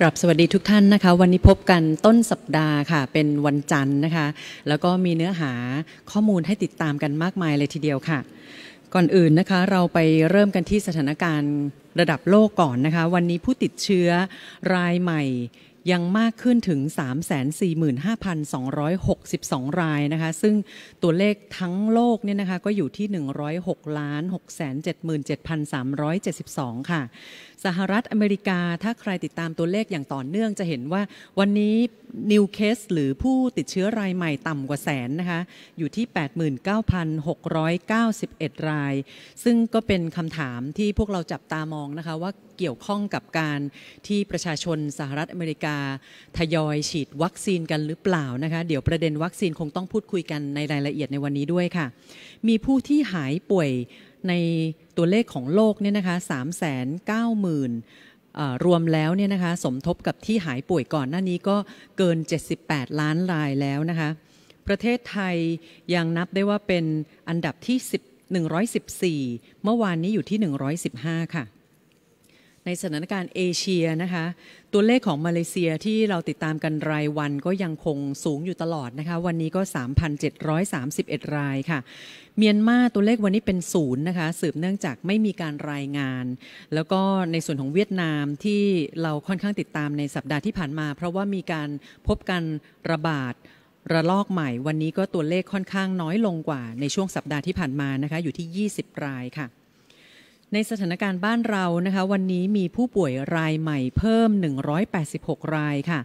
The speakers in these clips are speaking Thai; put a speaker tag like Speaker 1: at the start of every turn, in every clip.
Speaker 1: กลับสวัสดีทุกท่านนะคะ วันนี้พบกันต้นสัปดาห์ค่ะ เป็นวันจันทร์นะคะ แล้วก็มีเนื้อหาข้อมูลให้ติดตามกันมากมายเลยทีเดียวค่ะ ก่อนอื่นนะคะเราไปเริ่มกันที่สถานการณ์ระดับโลกก่อนนะคะ วันนี้ผู้ติดเชื้อรายใหม่ยังมากขึ้นถึง 345,262 รายนะคะ ซึ่งตัวเลขทั้งโลกเนี่ยนะคะก็อยู่ที่ 106ล้าน677,372 ค่ะ สหรัฐอเมริกาถ้าใครติดตามตัวเลขอย่างต่อเนื่องจะเห็นว่าวันนี้นิวเคสหรือผู้ติดเชื้อรายใหม่ต่ำกว่าแสนนะคะ อยู่ที่ 89,691 ราย ซึ่งก็เป็นคำถามที่พวกเราจับตามองนะคะว่าเกี่ยวข้องกับการที่ประชาชนสหรัฐอเมริกาะทยอยฉีดวัคซีนกันหรือเปล่านะคะ เดี๋ยวประเด็นวัคซีนคงต้องพูดคุยกันในรายละเอียดในวันนี้ด้วยค่ะ มีผู้ที่หายป่วยในตัวเลขของโลกเนี่ยนะคะ3 9 0 0 0 0รวมแล้วเนี่ยนะคะสมทบกับที่หายป่วยก่อนหน้านี้ก็เกิน 78 ล้านรายแล้วนะคะ ประเทศไทยยังนับได้ว่าเป็นอันดับที่1บ114 เมื่อวานนี้อยู่ที่ 115 ค่ะในสถานการณ์เอเชียนะคะ ตัวเลขของมาเลเซียที่เราติดตามกันรายวันก็ยังคงสูงอยู่ตลอดนะคะ วันนี้ก็ 3,731 รายค่ะเมียนมาตัวเลขวันนี้เป็นศูนย์นะคะ สืบเนื่องจากไม่มีการรายงาน แล้วก็ในส่วนของเวียดนามที่เราค่อนข้างติดตามในสัปดาห์ที่ผ่านมา เพราะว่ามีการพบการระบาดระลอกใหม่วันนี้ก็ตัวเลขค่อนข้างน้อยลงกว่าในช่วงสัปดาห์ที่ผ่านมานะคะอยู่ที่ 20 รายค่ะในสถานการณ์บ้านเรานะคะ วันนี้มีผู้ป่วยรายใหม่เพิ่ม 186 รายค่ะ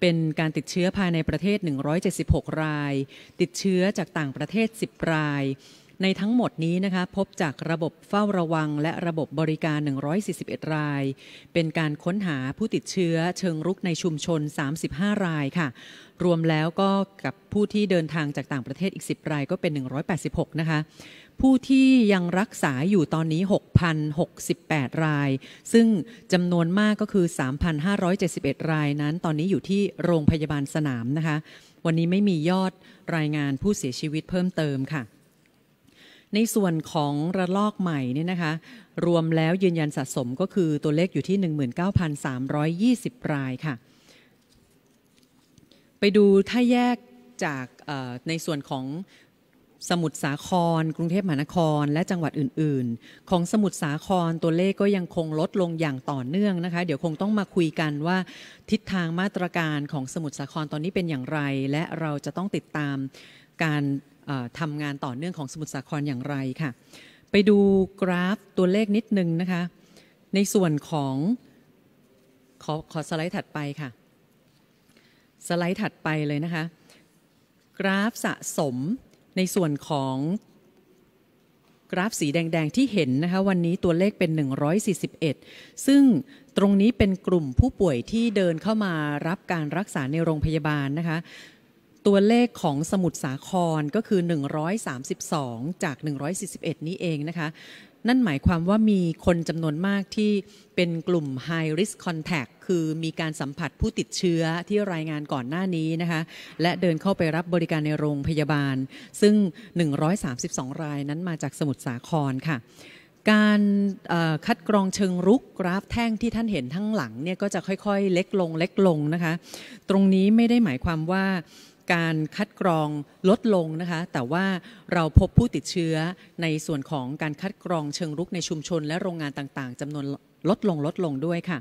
Speaker 1: เป็นการติดเชื้อภายในประเทศ 176 ราย ติดเชื้อจากต่างประเทศ 10 รายในทั้งหมดนี้นะคะพบจากระบบเฝ้าระวังและระบบบริการ 141 ราย เป็นการค้นหาผู้ติดเชื้อเชิงรุกในชุมชน 35 รายค่ะรวมแล้วก็กับผู้ที่เดินทางจากต่างประเทศอีก 10 รายก็เป็น 186 นะคะผู้ที่ยังรักษาอยู่ตอนนี้ 6,068 ราย ซึ่งจำนวนมากก็คือ 3,571 รายนั้น ตอนนี้อยู่ที่โรงพยาบาลสนามนะคะ วันนี้ไม่มียอดรายงานผู้เสียชีวิตเพิ่มเติมค่ะในส่วนของระลอกใหม่นี่นะคะรวมแล้วยืนยันสะสมก็คือตัวเลขอยู่ที่19,320รายค่ะไปดูถ้าแยกจากในส่วนของสมุทรสาครกรุงเทพมหานครและจังหวัดอื่น ๆ ของสมุทรสาครตัวเลขก็ยังคงลดลงอย่างต่อเนื่องนะคะเดี๋ยวคงต้องมาคุยกันว่าทิศทางมาตรการของสมุทรสาครตอนนี้เป็นอย่างไรและเราจะต้องติดตามการทำงานต่อเนื่องของสมุทรสาครอย่างไรค่ะ ไปดูกราฟตัวเลขนิดนึงนะคะ ในส่วนของ ขอขอสไลด์ถัดไปค่ะ สไลด์ถัดไปเลยนะคะ กราฟสะสมในส่วนของกราฟสีแดงๆที่เห็นนะคะวันนี้ตัวเลขเป็น 141 ซึ่งตรงนี้เป็นกลุ่มผู้ป่วยที่เดินเข้ามารับการรักษาในโรงพยาบาลนะคะตัวเลขของสมุทรสาครก็คือ 132 จาก 141 นี้เองนะคะ นั่นหมายความว่ามีคนจำนวนมากที่เป็นกลุ่ม High Risk Contact คือมีการสัมผัสผู้ติดเชื้อที่รายงานก่อนหน้านี้นะคะ และเดินเข้าไปรับบริการในโรงพยาบาล ซึ่ง 132 รายนั้นมาจากสมุทรสาครค่ะ การคัดกรองเชิงรุกกราฟแท่งที่ท่านเห็นทั้งหลังเนี่ย ก็จะค่อยๆ เล็กลงเล็กลงนะคะ ตรงนี้ไม่ได้หมายความว่าการคัดกรองลดลงนะคะ แต่ว่าเราพบผู้ติดเชื้อในส่วนของการคัดกรองเชิงรุกในชุมชนและโรงงานต่างๆจำนวนลดลงลดลงด้วยค่ะ